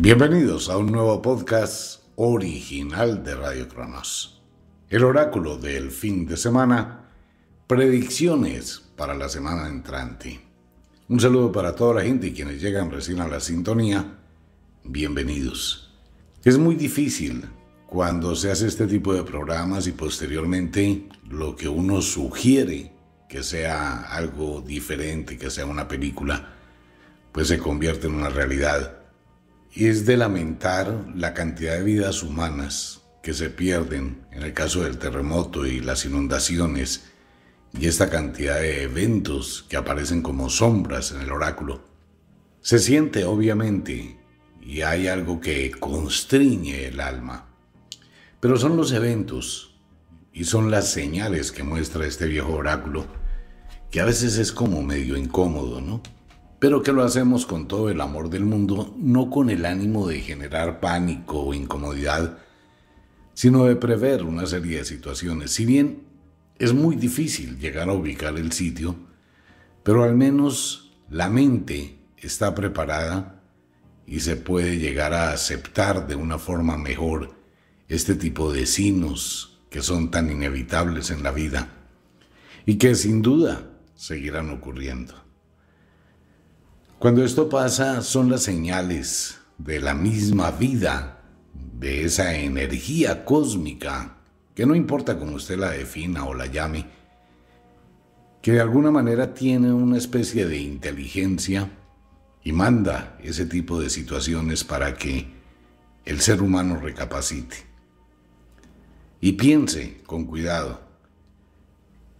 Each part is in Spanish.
Bienvenidos a un nuevo podcast original de Radio Cronos. El oráculo del fin de semana, predicciones para la semana entrante. Un saludo para toda la gente y quienes llegan recién a la sintonía. Bienvenidos. Es muy difícil cuando se hace este tipo de programas y posteriormente lo que uno sugiere que sea algo diferente, que sea una película, pues se convierte en una realidad y Es de lamentar la cantidad de vidas humanas que se pierden en el caso del terremoto y las inundaciones y esta cantidad de eventos que aparecen como sombras en el oráculo. Se siente obviamente y hay algo que constriñe el alma. Pero son los eventos y son las señales que muestra este viejo oráculo que a veces es como medio incómodo, ¿no? pero que lo hacemos con todo el amor del mundo, no con el ánimo de generar pánico o incomodidad, sino de prever una serie de situaciones. Si bien es muy difícil llegar a ubicar el sitio, pero al menos la mente está preparada y se puede llegar a aceptar de una forma mejor este tipo de signos que son tan inevitables en la vida y que sin duda seguirán ocurriendo. Cuando esto pasa son las señales de la misma vida, de esa energía cósmica, que no importa cómo usted la defina o la llame, que de alguna manera tiene una especie de inteligencia y manda ese tipo de situaciones para que el ser humano recapacite. Y piense con cuidado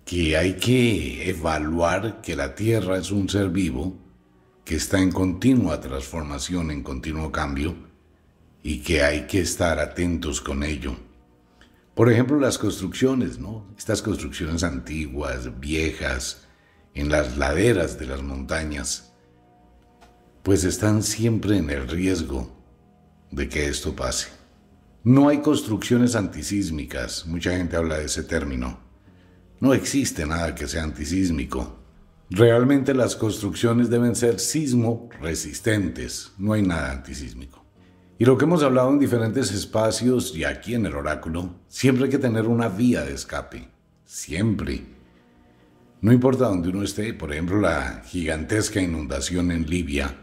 que hay que evaluar que la Tierra es un ser vivo, que está en continua transformación, en continuo cambio, y que hay que estar atentos con ello. Por ejemplo, las construcciones, ¿no? Estas construcciones antiguas, viejas, en las laderas de las montañas, pues están siempre en el riesgo de que esto pase. No hay construcciones antisísmicas, mucha gente habla de ese término. No existe nada que sea antisísmico. Realmente las construcciones deben ser sismo resistentes, no hay nada antisísmico. Y lo que hemos hablado en diferentes espacios y aquí en el oráculo, siempre hay que tener una vía de escape, siempre. No importa dónde uno esté, por ejemplo, la gigantesca inundación en Libia,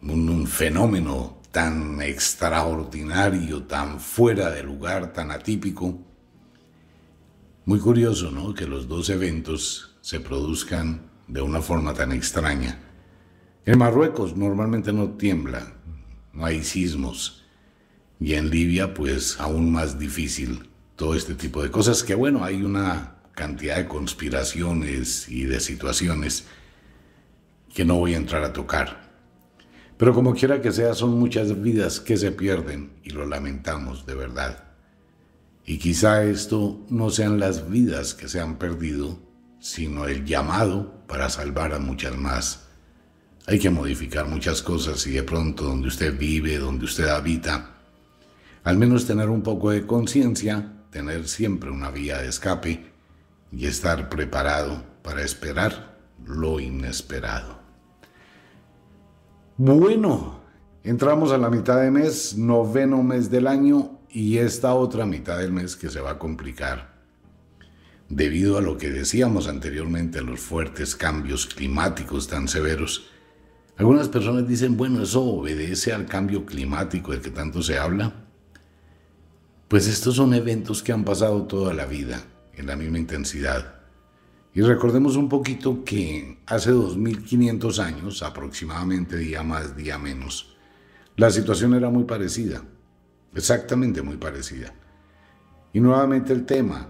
un, un fenómeno tan extraordinario, tan fuera de lugar, tan atípico. Muy curioso, ¿no? Que los dos eventos se produzcan de una forma tan extraña. En Marruecos normalmente no tiembla, no hay sismos. Y en Libia, pues aún más difícil todo este tipo de cosas, que bueno, hay una cantidad de conspiraciones y de situaciones que no voy a entrar a tocar. Pero como quiera que sea, son muchas vidas que se pierden y lo lamentamos de verdad. Y quizá esto no sean las vidas que se han perdido, sino el llamado para salvar a muchas más. Hay que modificar muchas cosas y de pronto donde usted vive, donde usted habita, al menos tener un poco de conciencia, tener siempre una vía de escape y estar preparado para esperar lo inesperado. Bueno, entramos a la mitad de mes, noveno mes del año y esta otra mitad del mes que se va a complicar debido a lo que decíamos anteriormente, a los fuertes cambios climáticos tan severos, algunas personas dicen, bueno, eso obedece al cambio climático del que tanto se habla. Pues estos son eventos que han pasado toda la vida en la misma intensidad. Y recordemos un poquito que hace 2500 años, aproximadamente día más, día menos, la situación era muy parecida, exactamente muy parecida. Y nuevamente el tema,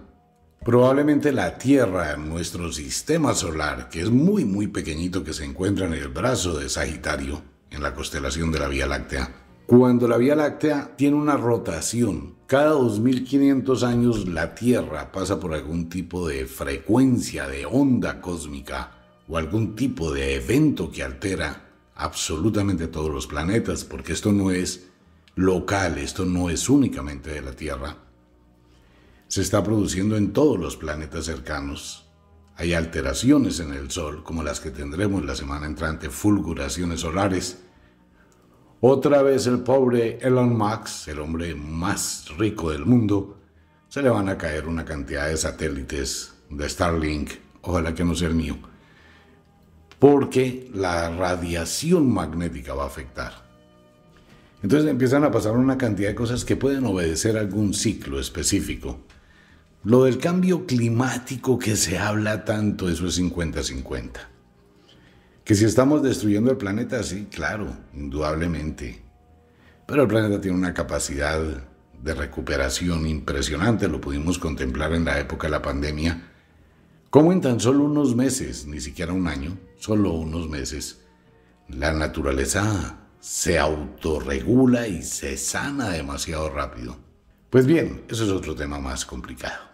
Probablemente la Tierra, nuestro sistema solar, que es muy muy pequeñito que se encuentra en el brazo de Sagitario, en la constelación de la Vía Láctea, cuando la Vía Láctea tiene una rotación, cada 2500 años la Tierra pasa por algún tipo de frecuencia de onda cósmica o algún tipo de evento que altera absolutamente todos los planetas, porque esto no es local, esto no es únicamente de la Tierra se está produciendo en todos los planetas cercanos. Hay alteraciones en el Sol, como las que tendremos la semana entrante, fulguraciones solares. Otra vez el pobre Elon Musk, el hombre más rico del mundo, se le van a caer una cantidad de satélites de Starlink, ojalá que no sea el mío, porque la radiación magnética va a afectar. Entonces empiezan a pasar una cantidad de cosas que pueden obedecer algún ciclo específico. Lo del cambio climático que se habla tanto, eso es 50-50. Que si estamos destruyendo el planeta, sí, claro, indudablemente. Pero el planeta tiene una capacidad de recuperación impresionante, lo pudimos contemplar en la época de la pandemia, como en tan solo unos meses, ni siquiera un año, solo unos meses, la naturaleza se autorregula y se sana demasiado rápido. Pues bien, eso es otro tema más complicado.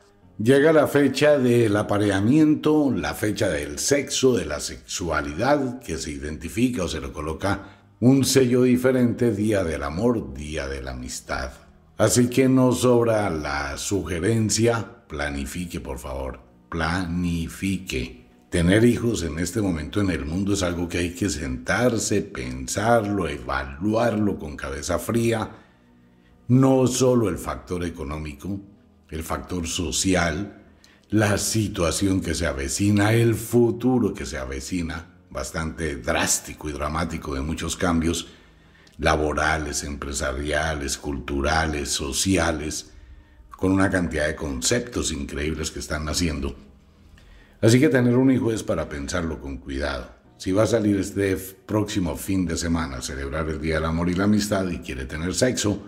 Llega la fecha del apareamiento, la fecha del sexo, de la sexualidad que se identifica o se lo coloca un sello diferente, día del amor, día de la amistad. Así que no sobra la sugerencia, planifique por favor, planifique. Tener hijos en este momento en el mundo es algo que hay que sentarse, pensarlo, evaluarlo con cabeza fría. No solo el factor económico, el factor social, la situación que se avecina, el futuro que se avecina, bastante drástico y dramático de muchos cambios laborales, empresariales, culturales, sociales, con una cantidad de conceptos increíbles que están naciendo. Así que tener un hijo es para pensarlo con cuidado. Si va a salir este próximo fin de semana a celebrar el Día del Amor y la Amistad y quiere tener sexo,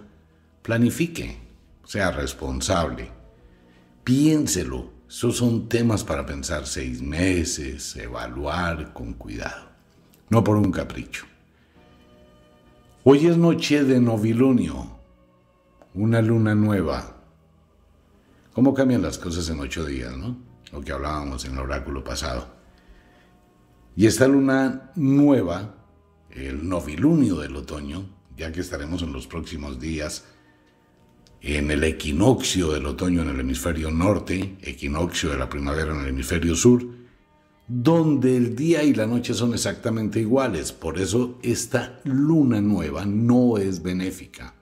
planifique, sea responsable, Piénselo. Esos son temas para pensar seis meses, evaluar con cuidado, no por un capricho. Hoy es noche de novilunio, una luna nueva. ¿Cómo cambian las cosas en ocho días, no? Lo que hablábamos en el oráculo pasado. Y esta luna nueva, el novilunio del otoño, ya que estaremos en los próximos días, en el equinoccio del otoño en el hemisferio norte, equinoccio de la primavera en el hemisferio sur, donde el día y la noche son exactamente iguales. Por eso esta luna nueva no es benéfica.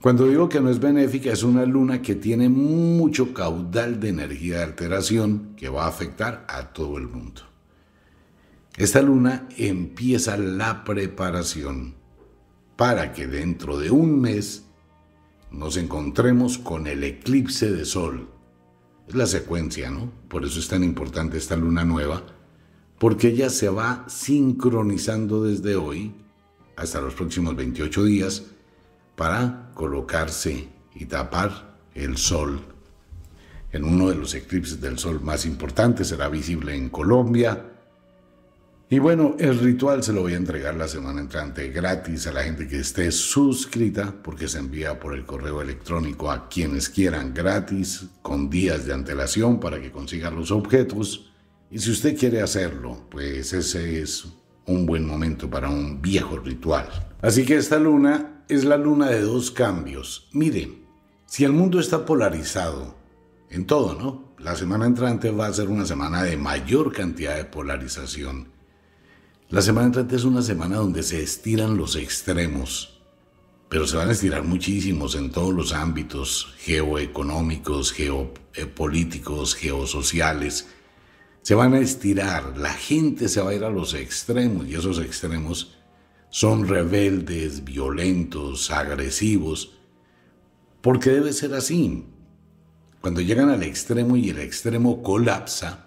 Cuando digo que no es benéfica, es una luna que tiene mucho caudal de energía de alteración que va a afectar a todo el mundo. Esta luna empieza la preparación para que dentro de un mes nos encontremos con el eclipse de sol. Es la secuencia, ¿no? Por eso es tan importante esta luna nueva, porque ella se va sincronizando desde hoy hasta los próximos 28 días para colocarse y tapar el sol. En uno de los eclipses del sol más importantes será visible en Colombia, y bueno, el ritual se lo voy a entregar la semana entrante gratis a la gente que esté suscrita, porque se envía por el correo electrónico a quienes quieran gratis, con días de antelación para que consigan los objetos. Y si usted quiere hacerlo, pues ese es un buen momento para un viejo ritual. Así que esta luna es la luna de dos cambios. Miren, si el mundo está polarizado, en todo, ¿no? La semana entrante va a ser una semana de mayor cantidad de polarización la semana entrante es una semana donde se estiran los extremos, pero se van a estirar muchísimos en todos los ámbitos geoeconómicos, geopolíticos, geosociales. Se van a estirar, la gente se va a ir a los extremos y esos extremos son rebeldes, violentos, agresivos, porque debe ser así. Cuando llegan al extremo y el extremo colapsa,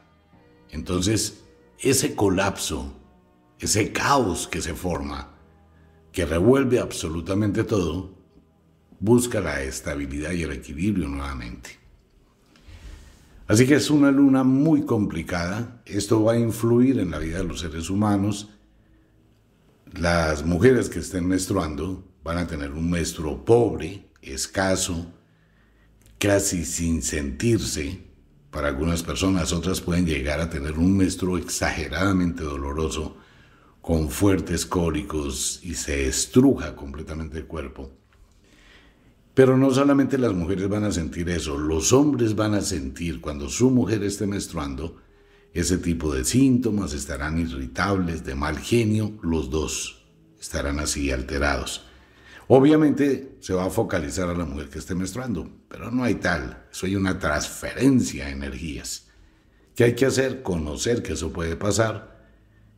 entonces ese colapso ese caos que se forma, que revuelve absolutamente todo, busca la estabilidad y el equilibrio nuevamente. Así que es una luna muy complicada, esto va a influir en la vida de los seres humanos, las mujeres que estén menstruando van a tener un menstruo pobre, escaso, casi sin sentirse, para algunas personas, otras pueden llegar a tener un menstruo exageradamente doloroso, con fuertes cólicos y se estruja completamente el cuerpo. Pero no solamente las mujeres van a sentir eso, los hombres van a sentir cuando su mujer esté menstruando ese tipo de síntomas, estarán irritables, de mal genio, los dos estarán así alterados. Obviamente se va a focalizar a la mujer que esté menstruando, pero no hay tal, eso hay una transferencia de energías. ¿Qué hay que hacer? Conocer que eso puede pasar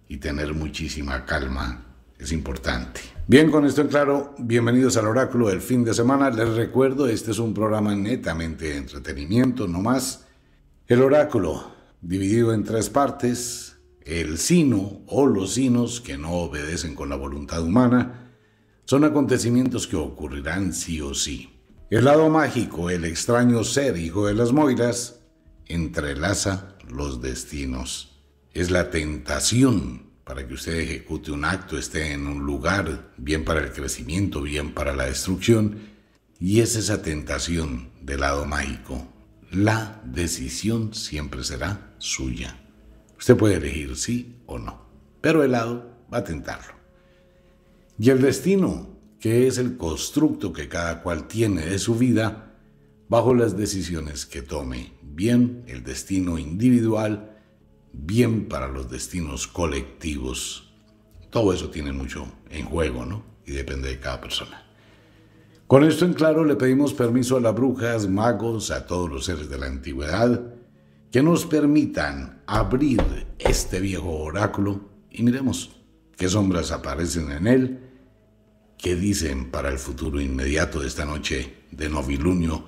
y tener muchísima calma es importante. Bien, con esto en claro, bienvenidos al oráculo del fin de semana. Les recuerdo, este es un programa netamente de entretenimiento, no más. El oráculo, dividido en tres partes, el sino o los sinos que no obedecen con la voluntad humana, son acontecimientos que ocurrirán sí o sí. El lado mágico, el extraño ser hijo de las moiras, entrelaza los destinos es la tentación para que usted ejecute un acto, esté en un lugar, bien para el crecimiento, bien para la destrucción, y es esa tentación del lado mágico. La decisión siempre será suya. Usted puede elegir sí o no, pero el lado va a tentarlo. Y el destino, que es el constructo que cada cual tiene de su vida, bajo las decisiones que tome, bien el destino individual, bien para los destinos colectivos. Todo eso tiene mucho en juego, ¿no? Y depende de cada persona. Con esto en claro le pedimos permiso a las brujas, magos, a todos los seres de la antigüedad, que nos permitan abrir este viejo oráculo y miremos qué sombras aparecen en él, qué dicen para el futuro inmediato de esta noche de novilunio,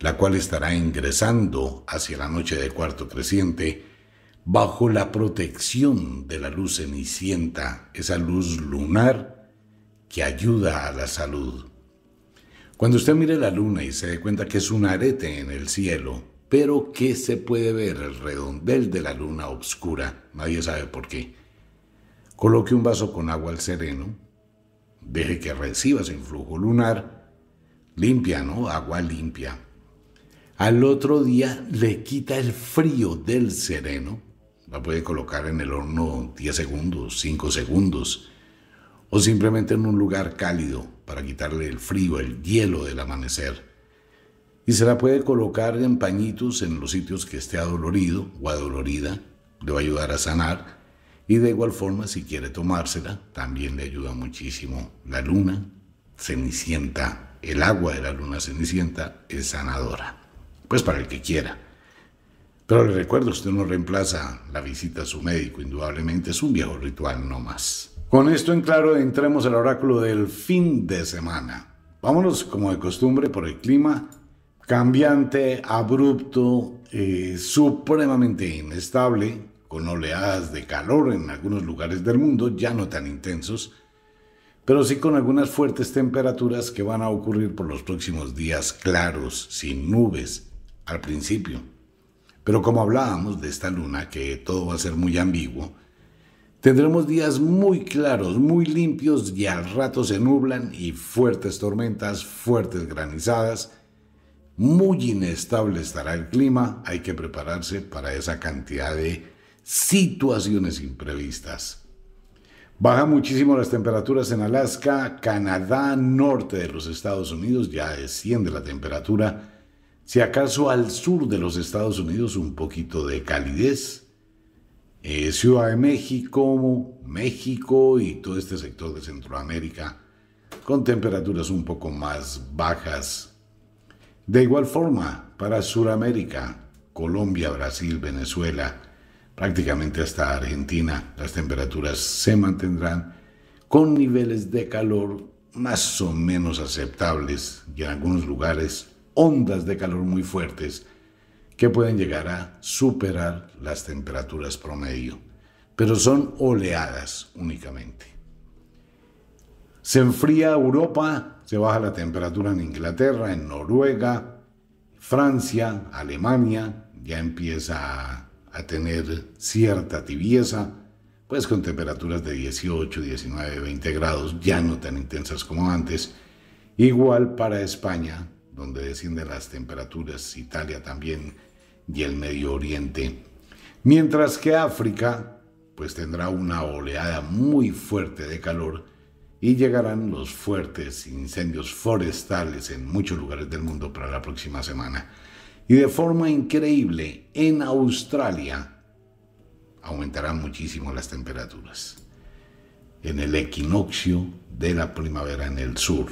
la cual estará ingresando hacia la noche de cuarto creciente, bajo la protección de la luz cenicienta, esa luz lunar que ayuda a la salud. Cuando usted mire la luna y se dé cuenta que es un arete en el cielo, pero que se puede ver el redondel de la luna oscura, nadie sabe por qué. Coloque un vaso con agua al sereno, deje que reciba ese influjo lunar, limpia, ¿no? Agua limpia. Al otro día le quita el frío del sereno la puede colocar en el horno 10 segundos, 5 segundos, o simplemente en un lugar cálido para quitarle el frío, el hielo del amanecer. Y se la puede colocar en pañitos en los sitios que esté adolorido o adolorida, le va a ayudar a sanar. Y de igual forma, si quiere tomársela, también le ayuda muchísimo la luna cenicienta. El agua de la luna cenicienta es sanadora. Pues para el que quiera. Pero le recuerdo, usted no reemplaza la visita a su médico, indudablemente es un viejo ritual no más. Con esto en claro, entremos al oráculo del fin de semana. Vámonos, como de costumbre, por el clima cambiante, abrupto, eh, supremamente inestable, con oleadas de calor en algunos lugares del mundo, ya no tan intensos, pero sí con algunas fuertes temperaturas que van a ocurrir por los próximos días claros, sin nubes, al principio. Pero como hablábamos de esta luna, que todo va a ser muy ambiguo, tendremos días muy claros, muy limpios y al rato se nublan y fuertes tormentas, fuertes granizadas. Muy inestable estará el clima, hay que prepararse para esa cantidad de situaciones imprevistas. Baja muchísimo las temperaturas en Alaska, Canadá, norte de los Estados Unidos, ya desciende la temperatura si acaso al sur de los Estados Unidos un poquito de calidez. Eh, Ciudad de México, México y todo este sector de Centroamérica con temperaturas un poco más bajas. De igual forma, para Sudamérica, Colombia, Brasil, Venezuela, prácticamente hasta Argentina, las temperaturas se mantendrán con niveles de calor más o menos aceptables y en algunos lugares ondas de calor muy fuertes que pueden llegar a superar las temperaturas promedio, pero son oleadas únicamente. Se enfría Europa, se baja la temperatura en Inglaterra, en Noruega, Francia, Alemania, ya empieza a, tener cierta tibieza, pues con temperaturas de 18, 19, 20 grados, ya no tan intensas como antes. Igual para España, donde descienden las temperaturas, Italia también y el Medio Oriente. Mientras que África pues tendrá una oleada muy fuerte de calor y llegarán los fuertes incendios forestales en muchos lugares del mundo para la próxima semana. Y de forma increíble, en Australia aumentarán muchísimo las temperaturas. En el equinoccio de la primavera en el sur.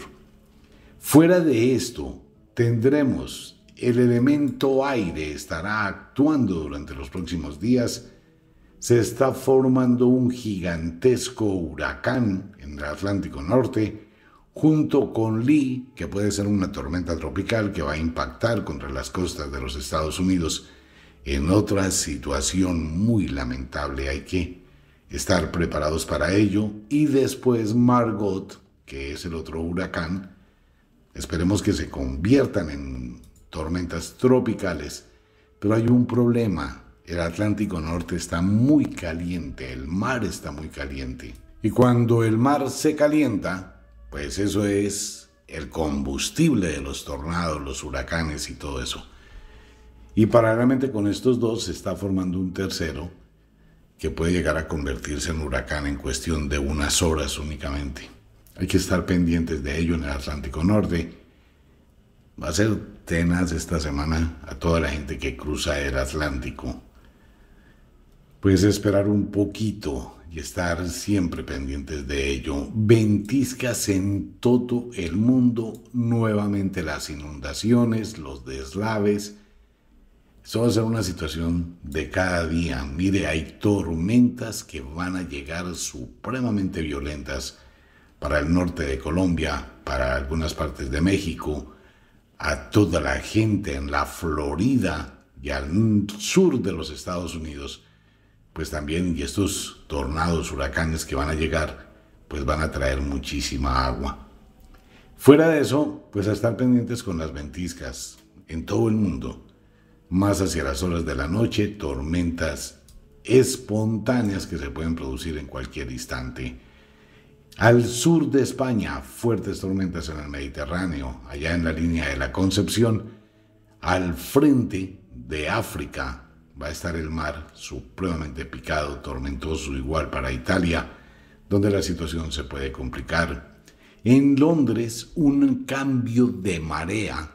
Fuera de esto, tendremos el elemento aire estará actuando durante los próximos días. Se está formando un gigantesco huracán en el Atlántico Norte, junto con Lee, que puede ser una tormenta tropical que va a impactar contra las costas de los Estados Unidos. En otra situación muy lamentable hay que estar preparados para ello. Y después Margot, que es el otro huracán, Esperemos que se conviertan en tormentas tropicales. Pero hay un problema. El Atlántico Norte está muy caliente, el mar está muy caliente. Y cuando el mar se calienta, pues eso es el combustible de los tornados, los huracanes y todo eso. Y paralelamente con estos dos se está formando un tercero que puede llegar a convertirse en huracán en cuestión de unas horas únicamente. Hay que estar pendientes de ello en el Atlántico Norte. Va a ser tenaz esta semana a toda la gente que cruza el Atlántico. puedes esperar un poquito y estar siempre pendientes de ello. Ventiscas en todo el mundo, nuevamente las inundaciones, los deslaves. eso va a ser una situación de cada día. Mire, hay tormentas que van a llegar supremamente violentas para el norte de Colombia, para algunas partes de México, a toda la gente en la Florida y al sur de los Estados Unidos, pues también, y estos tornados, huracanes que van a llegar, pues van a traer muchísima agua. Fuera de eso, pues a estar pendientes con las ventiscas en todo el mundo, más hacia las horas de la noche, tormentas espontáneas que se pueden producir en cualquier instante al sur de España, fuertes tormentas en el Mediterráneo, allá en la línea de la Concepción. Al frente de África va a estar el mar supremamente picado, tormentoso, igual para Italia, donde la situación se puede complicar. En Londres, un cambio de marea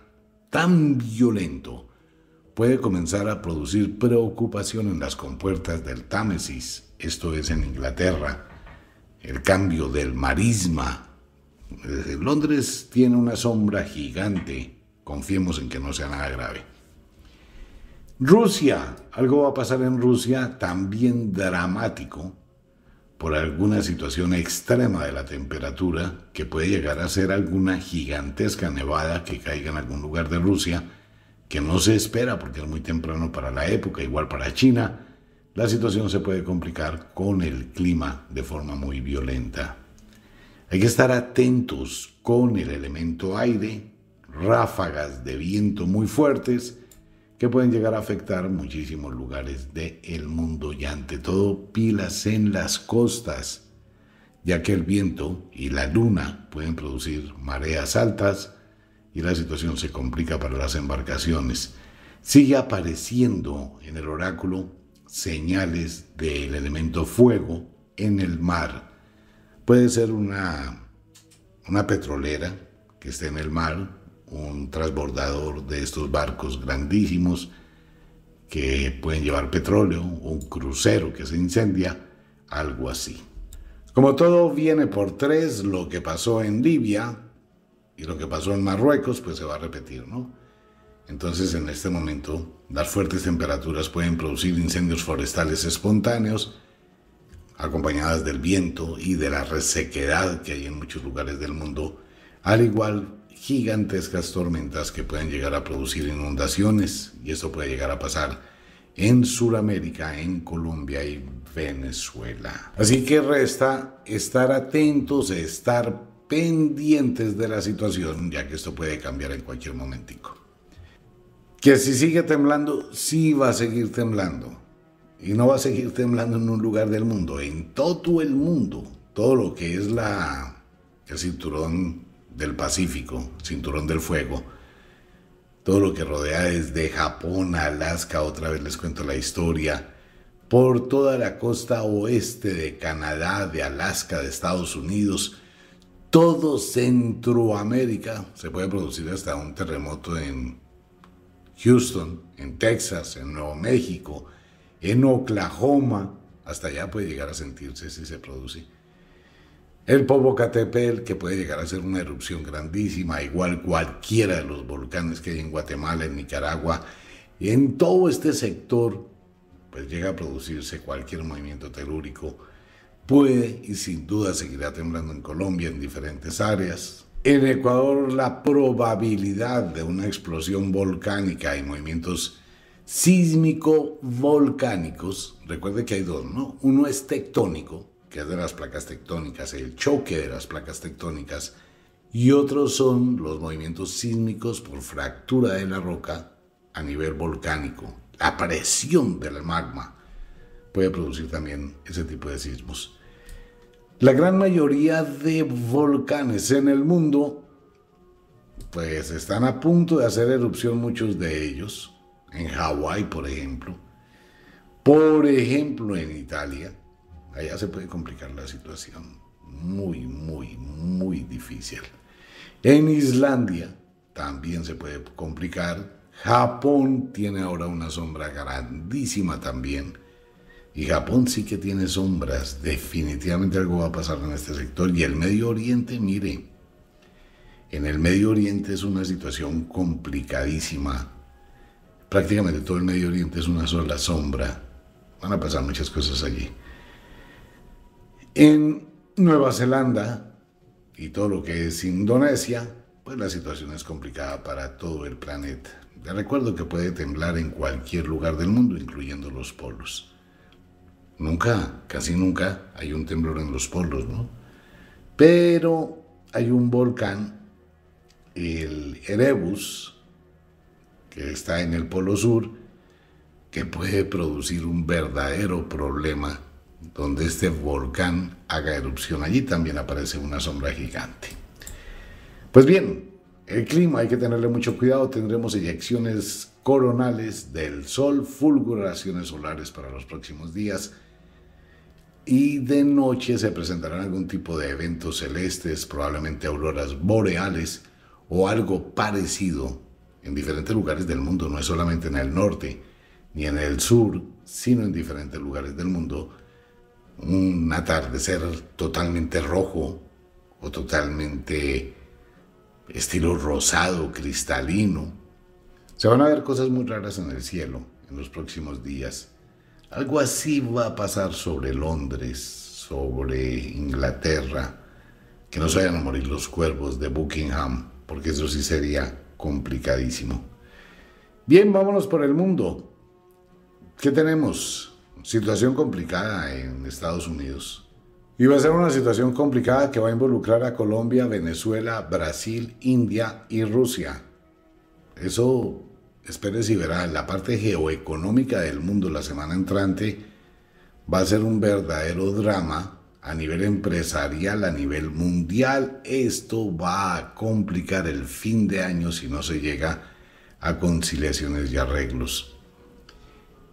tan violento puede comenzar a producir preocupación en las compuertas del Támesis, esto es en Inglaterra el cambio del marisma. Londres tiene una sombra gigante. Confiemos en que no sea nada grave. Rusia, algo va a pasar en Rusia también dramático por alguna situación extrema de la temperatura que puede llegar a ser alguna gigantesca nevada que caiga en algún lugar de Rusia que no se espera porque es muy temprano para la época, igual para China la situación se puede complicar con el clima de forma muy violenta. Hay que estar atentos con el elemento aire, ráfagas de viento muy fuertes que pueden llegar a afectar muchísimos lugares del mundo y ante todo pilas en las costas, ya que el viento y la luna pueden producir mareas altas y la situación se complica para las embarcaciones. Sigue apareciendo en el oráculo señales del elemento fuego en el mar. Puede ser una, una petrolera que esté en el mar, un transbordador de estos barcos grandísimos que pueden llevar petróleo, un crucero que se incendia, algo así. Como todo viene por tres, lo que pasó en Libia y lo que pasó en Marruecos, pues se va a repetir, ¿no? Entonces en este momento las fuertes temperaturas pueden producir incendios forestales espontáneos, acompañadas del viento y de la resequedad que hay en muchos lugares del mundo, al igual gigantescas tormentas que pueden llegar a producir inundaciones, y esto puede llegar a pasar en Sudamérica, en Colombia y Venezuela. Así que resta estar atentos, estar pendientes de la situación, ya que esto puede cambiar en cualquier momentico que si sigue temblando, sí va a seguir temblando. Y no va a seguir temblando en un lugar del mundo, en todo el mundo, todo lo que es la, el cinturón del Pacífico, cinturón del fuego, todo lo que rodea desde Japón a Alaska, otra vez les cuento la historia, por toda la costa oeste de Canadá, de Alaska, de Estados Unidos, todo Centroamérica, se puede producir hasta un terremoto en Houston, en Texas, en Nuevo México, en Oklahoma, hasta allá puede llegar a sentirse si se produce. El Popocatépetl, que puede llegar a ser una erupción grandísima, igual cualquiera de los volcanes que hay en Guatemala, en Nicaragua, en todo este sector, pues llega a producirse cualquier movimiento telúrico. Puede y sin duda seguirá temblando en Colombia en diferentes áreas, en Ecuador la probabilidad de una explosión volcánica y movimientos sísmico-volcánicos, recuerde que hay dos, ¿no? Uno es tectónico, que es de las placas tectónicas, el choque de las placas tectónicas, y otros son los movimientos sísmicos por fractura de la roca a nivel volcánico. La presión del magma puede producir también ese tipo de sismos. La gran mayoría de volcanes en el mundo, pues están a punto de hacer erupción muchos de ellos, en Hawái por ejemplo, por ejemplo en Italia, allá se puede complicar la situación, muy, muy, muy difícil. En Islandia también se puede complicar, Japón tiene ahora una sombra grandísima también, y Japón sí que tiene sombras. Definitivamente algo va a pasar en este sector. Y el Medio Oriente, mire, en el Medio Oriente es una situación complicadísima. Prácticamente todo el Medio Oriente es una sola sombra. Van a pasar muchas cosas allí. En Nueva Zelanda y todo lo que es Indonesia, pues la situación es complicada para todo el planeta. Les recuerdo que puede temblar en cualquier lugar del mundo, incluyendo los polos. Nunca, casi nunca hay un temblor en los polos, ¿no? Pero hay un volcán, el Erebus, que está en el polo sur, que puede producir un verdadero problema donde este volcán haga erupción. Allí también aparece una sombra gigante. Pues bien, el clima hay que tenerle mucho cuidado. Tendremos eyecciones coronales del sol, fulguraciones solares para los próximos días y de noche se presentarán algún tipo de eventos celestes, probablemente auroras boreales o algo parecido en diferentes lugares del mundo, no es solamente en el norte ni en el sur, sino en diferentes lugares del mundo, un atardecer totalmente rojo o totalmente estilo rosado, cristalino. Se van a ver cosas muy raras en el cielo en los próximos días. Algo así va a pasar sobre Londres, sobre Inglaterra, que no se vayan a morir los cuervos de Buckingham, porque eso sí sería complicadísimo. Bien, vámonos por el mundo. ¿Qué tenemos? Situación complicada en Estados Unidos. Y va a ser una situación complicada que va a involucrar a Colombia, Venezuela, Brasil, India y Rusia. Eso espérese y verá, la parte geoeconómica del mundo la semana entrante va a ser un verdadero drama a nivel empresarial, a nivel mundial. Esto va a complicar el fin de año si no se llega a conciliaciones y arreglos.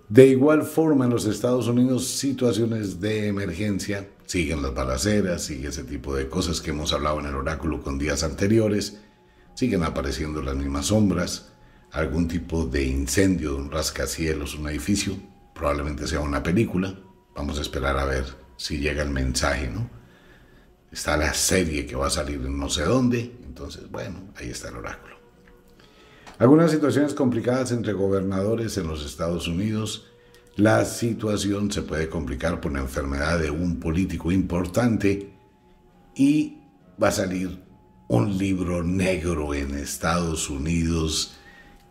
De igual forma, en los Estados Unidos, situaciones de emergencia, siguen las balaceras, sigue ese tipo de cosas que hemos hablado en el oráculo con días anteriores, siguen apareciendo las mismas sombras algún tipo de incendio, de un rascacielos, un edificio, probablemente sea una película. Vamos a esperar a ver si llega el mensaje, ¿no? Está la serie que va a salir en no sé dónde, entonces, bueno, ahí está el oráculo. Algunas situaciones complicadas entre gobernadores en los Estados Unidos. La situación se puede complicar por la enfermedad de un político importante y va a salir un libro negro en Estados Unidos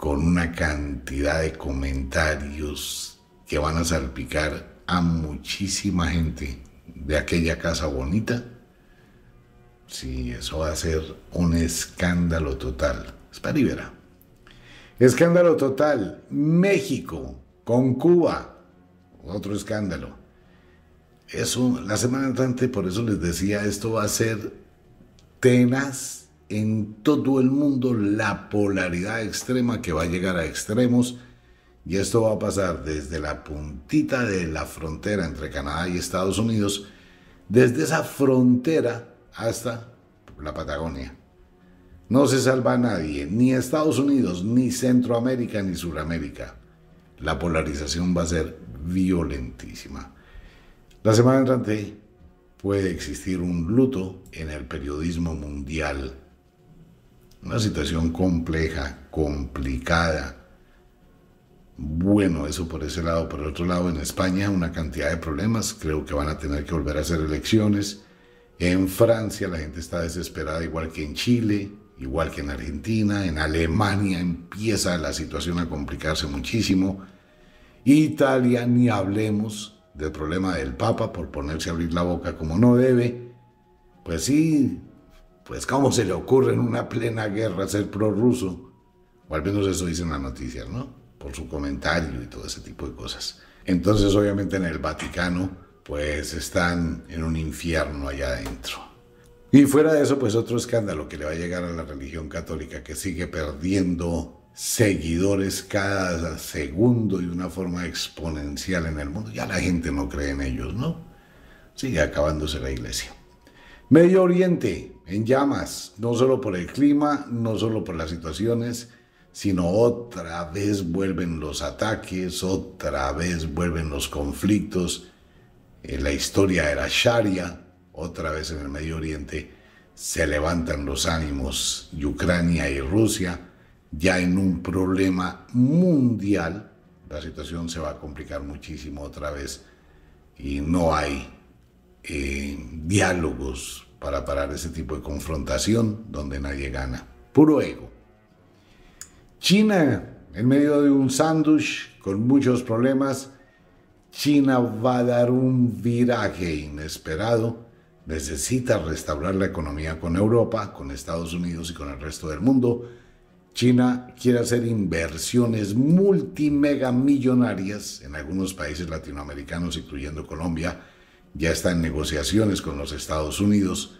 con una cantidad de comentarios que van a salpicar a muchísima gente de aquella casa bonita. Sí, eso va a ser un escándalo total. Es y verá. Escándalo total. México con Cuba. Otro escándalo. Eso, la semana antes, por eso les decía, esto va a ser tenaz en todo el mundo la polaridad extrema que va a llegar a extremos y esto va a pasar desde la puntita de la frontera entre Canadá y Estados Unidos, desde esa frontera hasta la Patagonia. No se salva a nadie, ni Estados Unidos, ni Centroamérica, ni Sudamérica. La polarización va a ser violentísima. La semana entrante puede existir un luto en el periodismo mundial. Una situación compleja, complicada. Bueno, eso por ese lado. Por otro lado, en España una cantidad de problemas. Creo que van a tener que volver a hacer elecciones. En Francia la gente está desesperada, igual que en Chile, igual que en Argentina. En Alemania empieza la situación a complicarse muchísimo. Italia, ni hablemos del problema del Papa por ponerse a abrir la boca como no debe. Pues sí, pues cómo se le ocurre en una plena guerra ser prorruso. O al menos eso dicen la noticias, ¿no? Por su comentario y todo ese tipo de cosas. Entonces obviamente en el Vaticano pues están en un infierno allá adentro. Y fuera de eso pues otro escándalo que le va a llegar a la religión católica que sigue perdiendo seguidores cada segundo y una forma exponencial en el mundo. Ya la gente no cree en ellos, ¿no? Sigue acabándose la iglesia. Medio Oriente, en llamas, no solo por el clima, no solo por las situaciones, sino otra vez vuelven los ataques, otra vez vuelven los conflictos. En la historia de la Sharia, otra vez en el Medio Oriente, se levantan los ánimos y Ucrania y Rusia, ya en un problema mundial, la situación se va a complicar muchísimo otra vez y no hay eh, diálogos para parar ese tipo de confrontación donde nadie gana. Puro ego. China, en medio de un sándwich con muchos problemas, China va a dar un viraje inesperado. Necesita restaurar la economía con Europa, con Estados Unidos y con el resto del mundo. China quiere hacer inversiones multimegamillonarias en algunos países latinoamericanos, incluyendo Colombia, ya está en negociaciones con los Estados Unidos,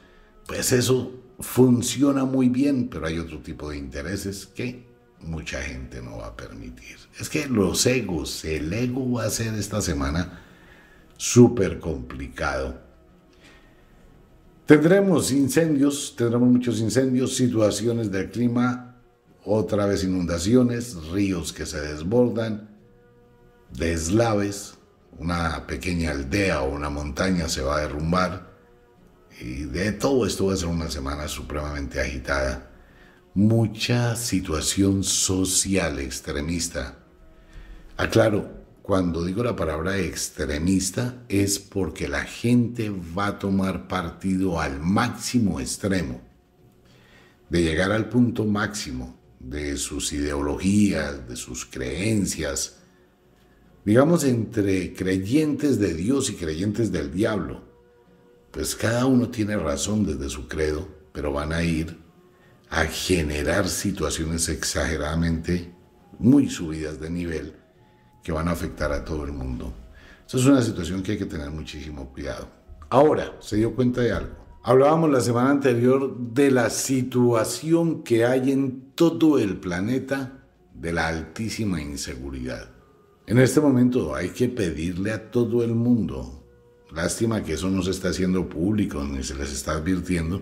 pues eso funciona muy bien, pero hay otro tipo de intereses que mucha gente no va a permitir. Es que los egos, el ego va a ser esta semana súper complicado. Tendremos incendios, tendremos muchos incendios, situaciones del clima, otra vez inundaciones, ríos que se desbordan, deslaves, una pequeña aldea o una montaña se va a derrumbar. Y de todo esto va a ser una semana supremamente agitada. Mucha situación social extremista. Aclaro, cuando digo la palabra extremista es porque la gente va a tomar partido al máximo extremo. De llegar al punto máximo de sus ideologías, de sus creencias, digamos, entre creyentes de Dios y creyentes del diablo. Pues cada uno tiene razón desde su credo, pero van a ir a generar situaciones exageradamente muy subidas de nivel que van a afectar a todo el mundo. Esa es una situación que hay que tener muchísimo cuidado. Ahora, se dio cuenta de algo. Hablábamos la semana anterior de la situación que hay en todo el planeta de la altísima inseguridad. En este momento hay que pedirle a todo el mundo, lástima que eso no se está haciendo público ni se les está advirtiendo,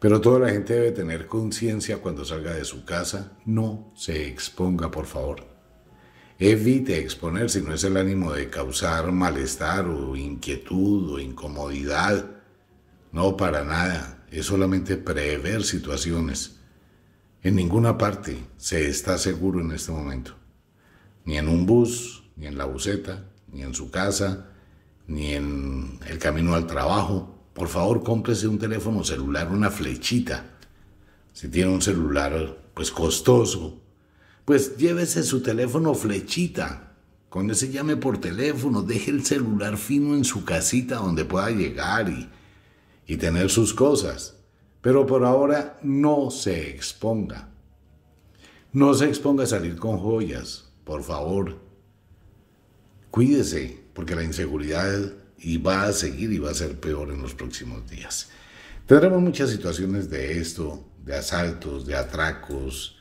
pero toda la gente debe tener conciencia cuando salga de su casa, no se exponga, por favor. Evite exponer si no es el ánimo de causar malestar o inquietud o incomodidad. No, para nada. Es solamente prever situaciones. En ninguna parte se está seguro en este momento ni en un bus, ni en la buceta, ni en su casa, ni en el camino al trabajo. Por favor, cómprese un teléfono celular, una flechita. Si tiene un celular, pues costoso, pues llévese su teléfono flechita. Cuando se llame por teléfono, deje el celular fino en su casita donde pueda llegar y, y tener sus cosas. Pero por ahora no se exponga. No se exponga a salir con joyas, por favor, cuídese, porque la inseguridad va a seguir y va a ser peor en los próximos días. Tendremos muchas situaciones de esto, de asaltos, de atracos,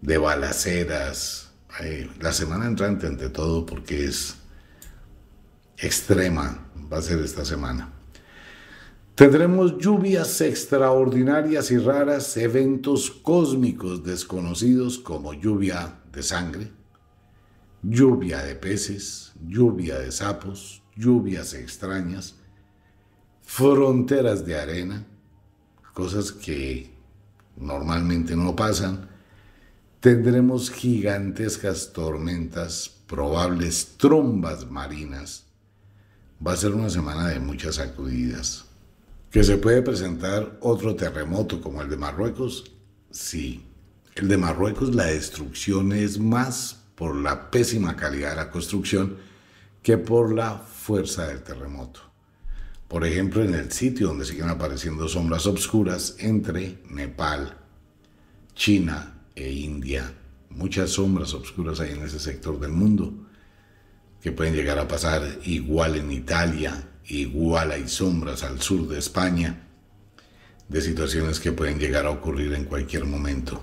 de balaceras. Eh, la semana entrante ante todo porque es extrema, va a ser esta semana. Tendremos lluvias extraordinarias y raras, eventos cósmicos desconocidos como lluvia de sangre, lluvia de peces, lluvia de sapos, lluvias extrañas, fronteras de arena, cosas que normalmente no pasan, tendremos gigantescas tormentas, probables trombas marinas. Va a ser una semana de muchas sacudidas. ¿Que se puede presentar otro terremoto como el de Marruecos? Sí. El de Marruecos la destrucción es más por la pésima calidad de la construcción que por la fuerza del terremoto. Por ejemplo, en el sitio donde siguen apareciendo sombras obscuras entre Nepal, China e India. Muchas sombras obscuras hay en ese sector del mundo que pueden llegar a pasar igual en Italia, igual hay sombras al sur de España, de situaciones que pueden llegar a ocurrir en cualquier momento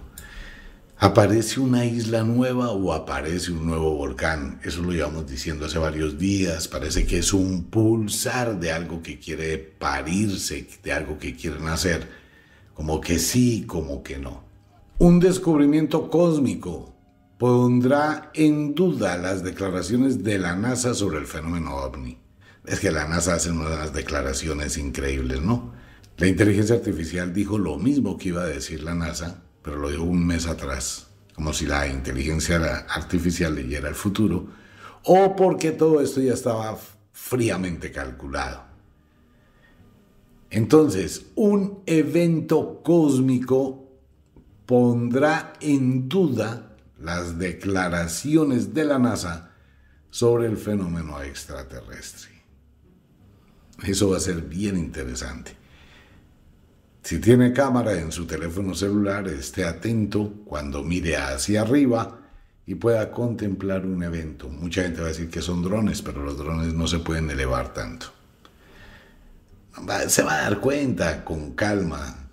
aparece una isla nueva o aparece un nuevo volcán. Eso lo llevamos diciendo hace varios días. Parece que es un pulsar de algo que quiere parirse, de algo que quiere nacer. Como que sí, como que no. Un descubrimiento cósmico pondrá en duda las declaraciones de la NASA sobre el fenómeno ovni. Es que la NASA hace unas declaraciones increíbles, ¿no? La inteligencia artificial dijo lo mismo que iba a decir la NASA pero lo dijo un mes atrás, como si la inteligencia artificial leyera el futuro, o porque todo esto ya estaba fríamente calculado. Entonces, un evento cósmico pondrá en duda las declaraciones de la NASA sobre el fenómeno extraterrestre. Eso va a ser bien interesante. Si tiene cámara en su teléfono celular, esté atento cuando mire hacia arriba y pueda contemplar un evento. Mucha gente va a decir que son drones, pero los drones no se pueden elevar tanto. Se va a dar cuenta con calma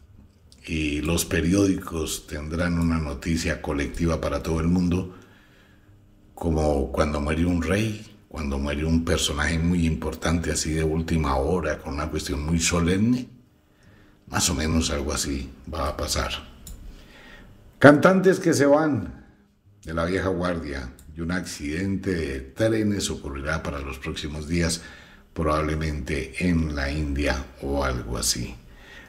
y los periódicos tendrán una noticia colectiva para todo el mundo, como cuando murió un rey, cuando murió un personaje muy importante así de última hora, con una cuestión muy solemne más o menos algo así va a pasar. Cantantes que se van de la vieja guardia y un accidente de trenes ocurrirá para los próximos días, probablemente en la India o algo así.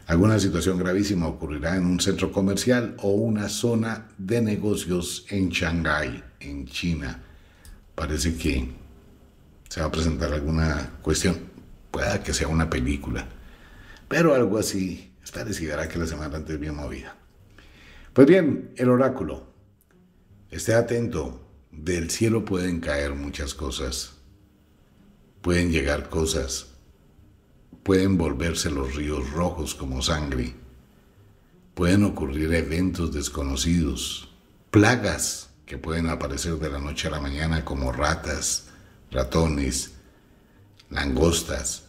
Alguna situación gravísima ocurrirá en un centro comercial o una zona de negocios en Shanghái, en China. Parece que se va a presentar alguna cuestión. Pueda que sea una película, pero algo así Ustedes y que la semana antes bien movida. Pues bien, el oráculo. Esté atento. Del cielo pueden caer muchas cosas. Pueden llegar cosas. Pueden volverse los ríos rojos como sangre. Pueden ocurrir eventos desconocidos. Plagas que pueden aparecer de la noche a la mañana como ratas, ratones, langostas,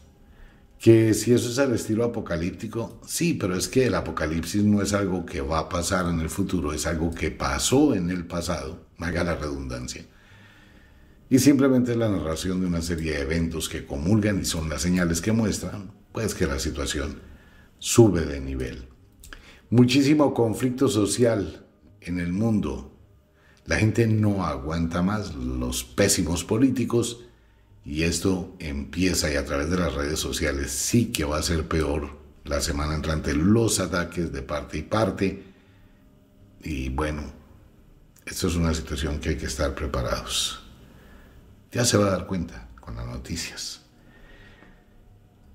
que si eso es al estilo apocalíptico, sí, pero es que el apocalipsis no es algo que va a pasar en el futuro, es algo que pasó en el pasado, haga la redundancia. Y simplemente es la narración de una serie de eventos que comulgan y son las señales que muestran, pues que la situación sube de nivel. Muchísimo conflicto social en el mundo. La gente no aguanta más los pésimos políticos y esto empieza y a través de las redes sociales sí que va a ser peor la semana entrante. Los ataques de parte y parte. Y bueno, esto es una situación que hay que estar preparados. Ya se va a dar cuenta con las noticias.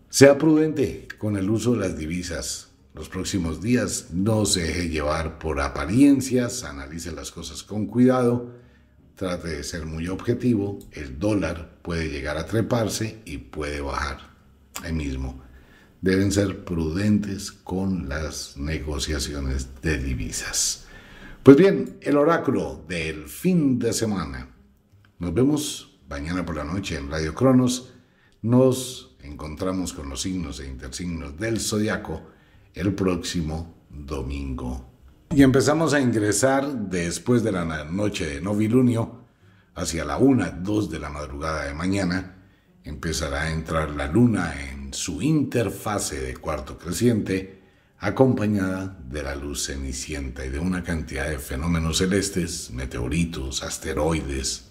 Sea prudente con el uso de las divisas. Los próximos días no se deje llevar por apariencias, analice las cosas con cuidado trate de ser muy objetivo, el dólar puede llegar a treparse y puede bajar ahí mismo. Deben ser prudentes con las negociaciones de divisas. Pues bien, el oráculo del fin de semana. Nos vemos mañana por la noche en Radio Cronos. Nos encontramos con los signos e intersignos del zodiaco el próximo domingo y empezamos a ingresar después de la noche de novilunio, hacia la una, 2 de la madrugada de mañana, empezará a entrar la luna en su interfase de cuarto creciente, acompañada de la luz cenicienta y de una cantidad de fenómenos celestes, meteoritos, asteroides.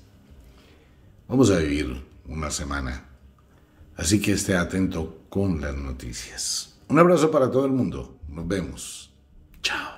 Vamos a vivir una semana, así que esté atento con las noticias. Un abrazo para todo el mundo, nos vemos. Chao.